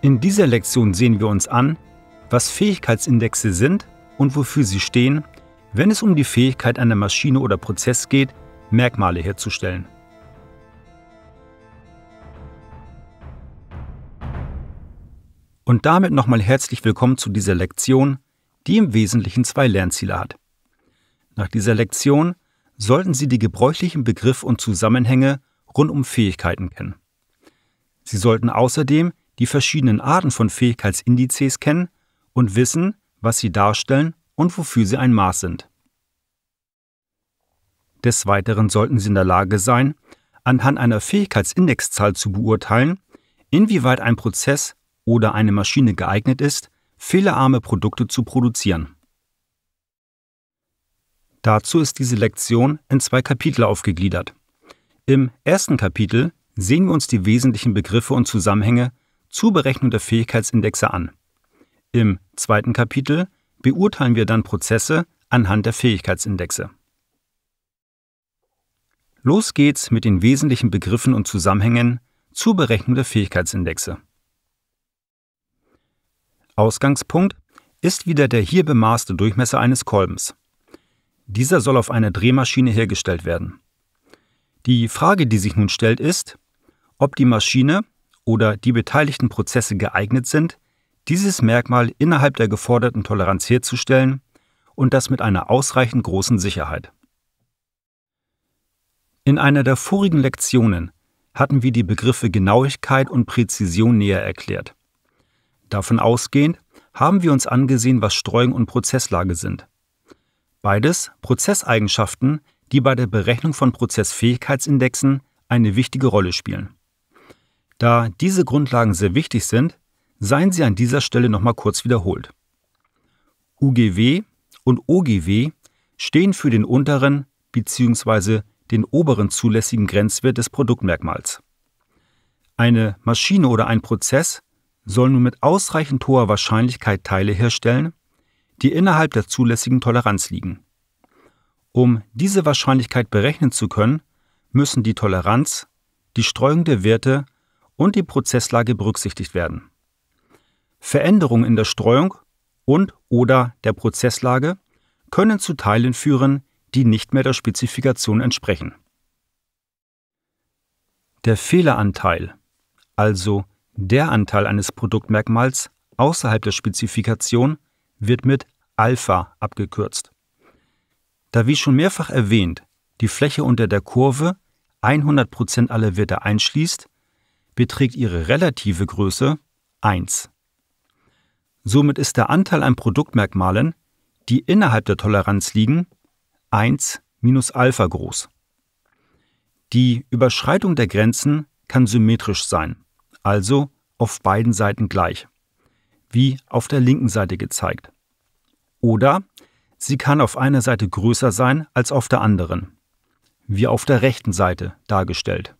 In dieser Lektion sehen wir uns an, was Fähigkeitsindexe sind und wofür sie stehen, wenn es um die Fähigkeit einer Maschine oder Prozess geht, Merkmale herzustellen. Und damit nochmal herzlich willkommen zu dieser Lektion, die im Wesentlichen zwei Lernziele hat. Nach dieser Lektion sollten Sie die gebräuchlichen Begriffe und Zusammenhänge rund um Fähigkeiten kennen. Sie sollten außerdem die verschiedenen Arten von Fähigkeitsindizes kennen und wissen, was sie darstellen und wofür sie ein Maß sind. Des Weiteren sollten Sie in der Lage sein, anhand einer Fähigkeitsindexzahl zu beurteilen, inwieweit ein Prozess oder eine Maschine geeignet ist, fehlerarme Produkte zu produzieren. Dazu ist diese Lektion in zwei Kapitel aufgegliedert. Im ersten Kapitel sehen wir uns die wesentlichen Begriffe und Zusammenhänge Zuberechnung der Fähigkeitsindexe an. Im zweiten Kapitel beurteilen wir dann Prozesse anhand der Fähigkeitsindexe. Los geht's mit den wesentlichen Begriffen und Zusammenhängen zur Berechnung der Fähigkeitsindexe. Ausgangspunkt ist wieder der hier bemaßte Durchmesser eines Kolbens. Dieser soll auf einer Drehmaschine hergestellt werden. Die Frage, die sich nun stellt, ist, ob die Maschine oder die beteiligten Prozesse geeignet sind, dieses Merkmal innerhalb der geforderten Toleranz herzustellen und das mit einer ausreichend großen Sicherheit. In einer der vorigen Lektionen hatten wir die Begriffe Genauigkeit und Präzision näher erklärt. Davon ausgehend haben wir uns angesehen, was Streuung und Prozesslage sind. Beides Prozesseigenschaften, die bei der Berechnung von Prozessfähigkeitsindexen eine wichtige Rolle spielen. Da diese Grundlagen sehr wichtig sind, seien sie an dieser Stelle nochmal kurz wiederholt. UGW und OGW stehen für den unteren bzw. den oberen zulässigen Grenzwert des Produktmerkmals. Eine Maschine oder ein Prozess soll nun mit ausreichend hoher Wahrscheinlichkeit Teile herstellen, die innerhalb der zulässigen Toleranz liegen. Um diese Wahrscheinlichkeit berechnen zu können, müssen die Toleranz, die Streuung der Werte und die Prozesslage berücksichtigt werden. Veränderungen in der Streuung und oder der Prozesslage können zu Teilen führen, die nicht mehr der Spezifikation entsprechen. Der Fehleranteil, also der Anteil eines Produktmerkmals außerhalb der Spezifikation, wird mit Alpha abgekürzt. Da wie schon mehrfach erwähnt die Fläche unter der Kurve 100% aller Werte einschließt, beträgt ihre relative Größe 1. Somit ist der Anteil an Produktmerkmalen, die innerhalb der Toleranz liegen, 1 minus Alpha groß. Die Überschreitung der Grenzen kann symmetrisch sein, also auf beiden Seiten gleich, wie auf der linken Seite gezeigt. Oder sie kann auf einer Seite größer sein als auf der anderen, wie auf der rechten Seite dargestellt.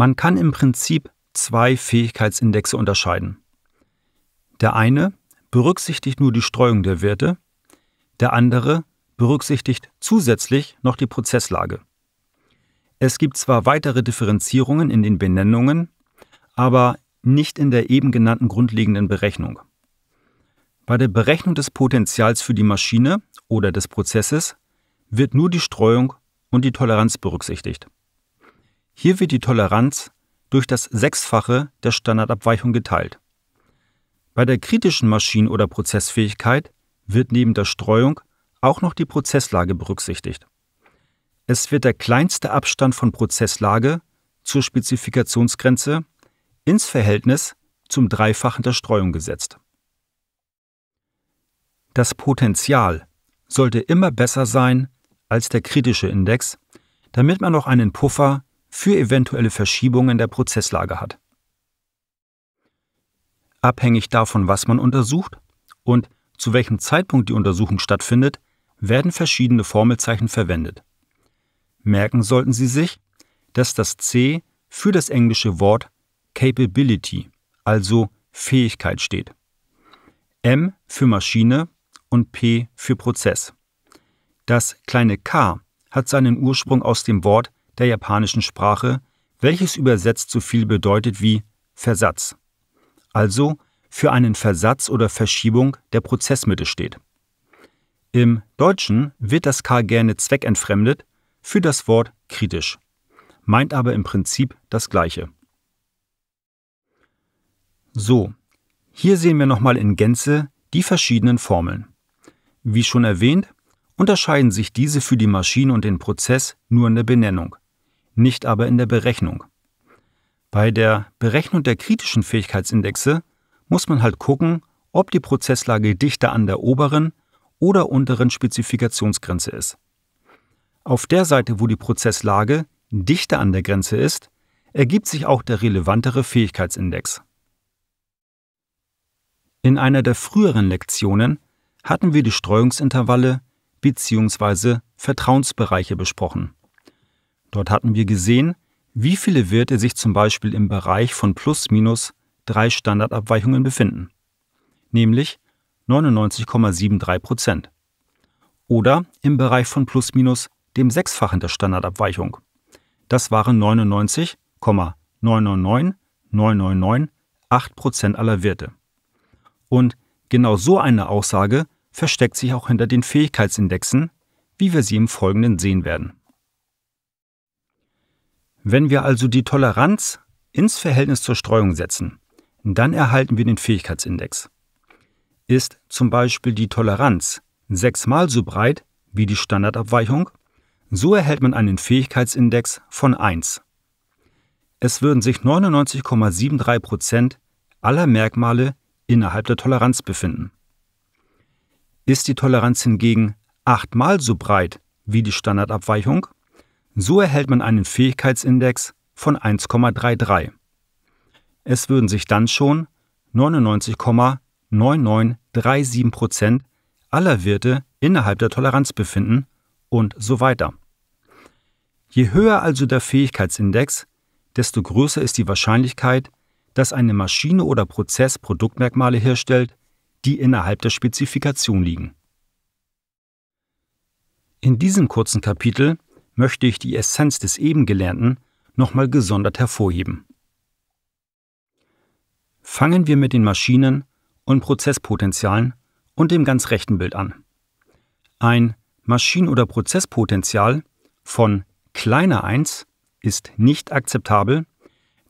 Man kann im Prinzip zwei Fähigkeitsindexe unterscheiden. Der eine berücksichtigt nur die Streuung der Werte, der andere berücksichtigt zusätzlich noch die Prozesslage. Es gibt zwar weitere Differenzierungen in den Benennungen, aber nicht in der eben genannten grundlegenden Berechnung. Bei der Berechnung des Potenzials für die Maschine oder des Prozesses wird nur die Streuung und die Toleranz berücksichtigt. Hier wird die Toleranz durch das Sechsfache der Standardabweichung geteilt. Bei der kritischen Maschinen- oder Prozessfähigkeit wird neben der Streuung auch noch die Prozesslage berücksichtigt. Es wird der kleinste Abstand von Prozesslage zur Spezifikationsgrenze ins Verhältnis zum Dreifachen der Streuung gesetzt. Das Potential sollte immer besser sein als der kritische Index, damit man noch einen Puffer für eventuelle Verschiebungen der Prozesslage hat. Abhängig davon, was man untersucht und zu welchem Zeitpunkt die Untersuchung stattfindet, werden verschiedene Formelzeichen verwendet. Merken sollten Sie sich, dass das C für das englische Wort Capability, also Fähigkeit steht. M für Maschine und P für Prozess. Das kleine k hat seinen Ursprung aus dem Wort der japanischen Sprache, welches übersetzt so viel bedeutet wie Versatz, also für einen Versatz oder Verschiebung der Prozessmitte steht. Im Deutschen wird das K gerne zweckentfremdet für das Wort kritisch, meint aber im Prinzip das gleiche. So, hier sehen wir nochmal in Gänze die verschiedenen Formeln. Wie schon erwähnt, unterscheiden sich diese für die Maschine und den Prozess nur in der Benennung nicht aber in der Berechnung. Bei der Berechnung der kritischen Fähigkeitsindexe muss man halt gucken, ob die Prozesslage dichter an der oberen oder unteren Spezifikationsgrenze ist. Auf der Seite, wo die Prozesslage dichter an der Grenze ist, ergibt sich auch der relevantere Fähigkeitsindex. In einer der früheren Lektionen hatten wir die Streuungsintervalle bzw. Vertrauensbereiche besprochen. Dort hatten wir gesehen, wie viele Werte sich zum Beispiel im Bereich von plus minus drei Standardabweichungen befinden, nämlich 99,73 Prozent. Oder im Bereich von plus minus dem Sechsfachen der Standardabweichung. Das waren 99,999998 Prozent aller Werte. Und genau so eine Aussage versteckt sich auch hinter den Fähigkeitsindexen, wie wir sie im Folgenden sehen werden. Wenn wir also die Toleranz ins Verhältnis zur Streuung setzen, dann erhalten wir den Fähigkeitsindex. Ist zum Beispiel die Toleranz sechsmal so breit wie die Standardabweichung, so erhält man einen Fähigkeitsindex von 1. Es würden sich 99,73% aller Merkmale innerhalb der Toleranz befinden. Ist die Toleranz hingegen achtmal so breit wie die Standardabweichung, so erhält man einen Fähigkeitsindex von 1,33. Es würden sich dann schon 99,9937 aller Werte innerhalb der Toleranz befinden und so weiter. Je höher also der Fähigkeitsindex, desto größer ist die Wahrscheinlichkeit, dass eine Maschine oder Prozess Produktmerkmale herstellt, die innerhalb der Spezifikation liegen. In diesem kurzen Kapitel möchte ich die Essenz des eben Gelernten nochmal gesondert hervorheben. Fangen wir mit den Maschinen und Prozesspotenzialen und dem ganz rechten Bild an. Ein Maschinen- oder Prozesspotenzial von kleiner 1 ist nicht akzeptabel,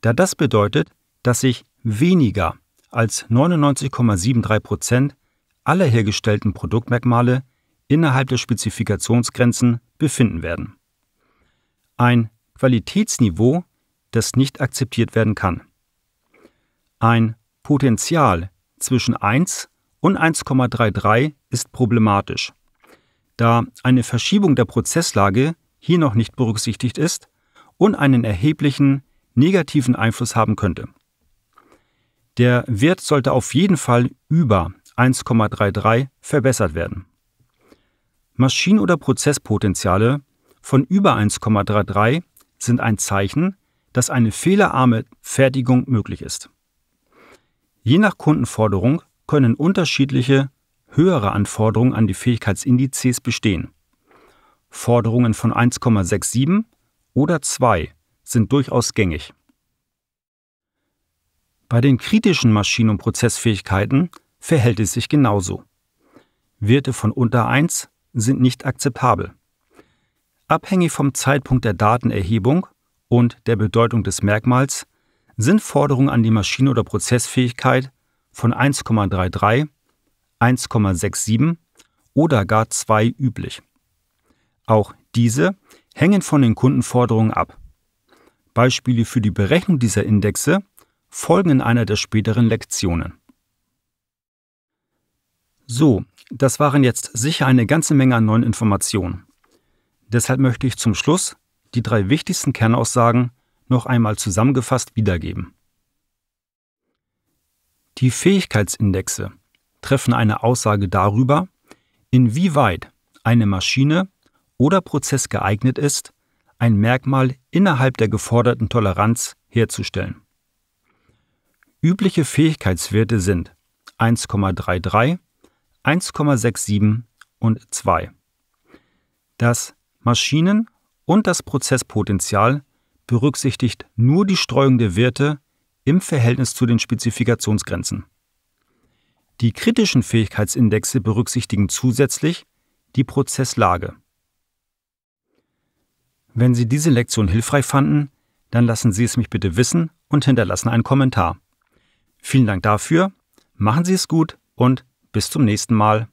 da das bedeutet, dass sich weniger als 99,73% Prozent aller hergestellten Produktmerkmale innerhalb der Spezifikationsgrenzen befinden werden ein Qualitätsniveau, das nicht akzeptiert werden kann. Ein Potential zwischen 1 und 1,33 ist problematisch, da eine Verschiebung der Prozesslage hier noch nicht berücksichtigt ist und einen erheblichen negativen Einfluss haben könnte. Der Wert sollte auf jeden Fall über 1,33 verbessert werden. Maschinen- oder Prozesspotenziale von über 1,33 sind ein Zeichen, dass eine fehlerarme Fertigung möglich ist. Je nach Kundenforderung können unterschiedliche, höhere Anforderungen an die Fähigkeitsindizes bestehen. Forderungen von 1,67 oder 2 sind durchaus gängig. Bei den kritischen Maschinen- und Prozessfähigkeiten verhält es sich genauso. Werte von unter 1 sind nicht akzeptabel. Abhängig vom Zeitpunkt der Datenerhebung und der Bedeutung des Merkmals sind Forderungen an die Maschine oder Prozessfähigkeit von 1,33, 1,67 oder gar 2 üblich. Auch diese hängen von den Kundenforderungen ab. Beispiele für die Berechnung dieser Indexe folgen in einer der späteren Lektionen. So, das waren jetzt sicher eine ganze Menge an neuen Informationen. Deshalb möchte ich zum Schluss die drei wichtigsten Kernaussagen noch einmal zusammengefasst wiedergeben. Die Fähigkeitsindexe treffen eine Aussage darüber, inwieweit eine Maschine oder Prozess geeignet ist, ein Merkmal innerhalb der geforderten Toleranz herzustellen. Übliche Fähigkeitswerte sind 1,33, 1,67 und 2. Das Maschinen und das Prozesspotenzial berücksichtigt nur die Streuung der Werte im Verhältnis zu den Spezifikationsgrenzen. Die kritischen Fähigkeitsindexe berücksichtigen zusätzlich die Prozesslage. Wenn Sie diese Lektion hilfreich fanden, dann lassen Sie es mich bitte wissen und hinterlassen einen Kommentar. Vielen Dank dafür, machen Sie es gut und bis zum nächsten Mal.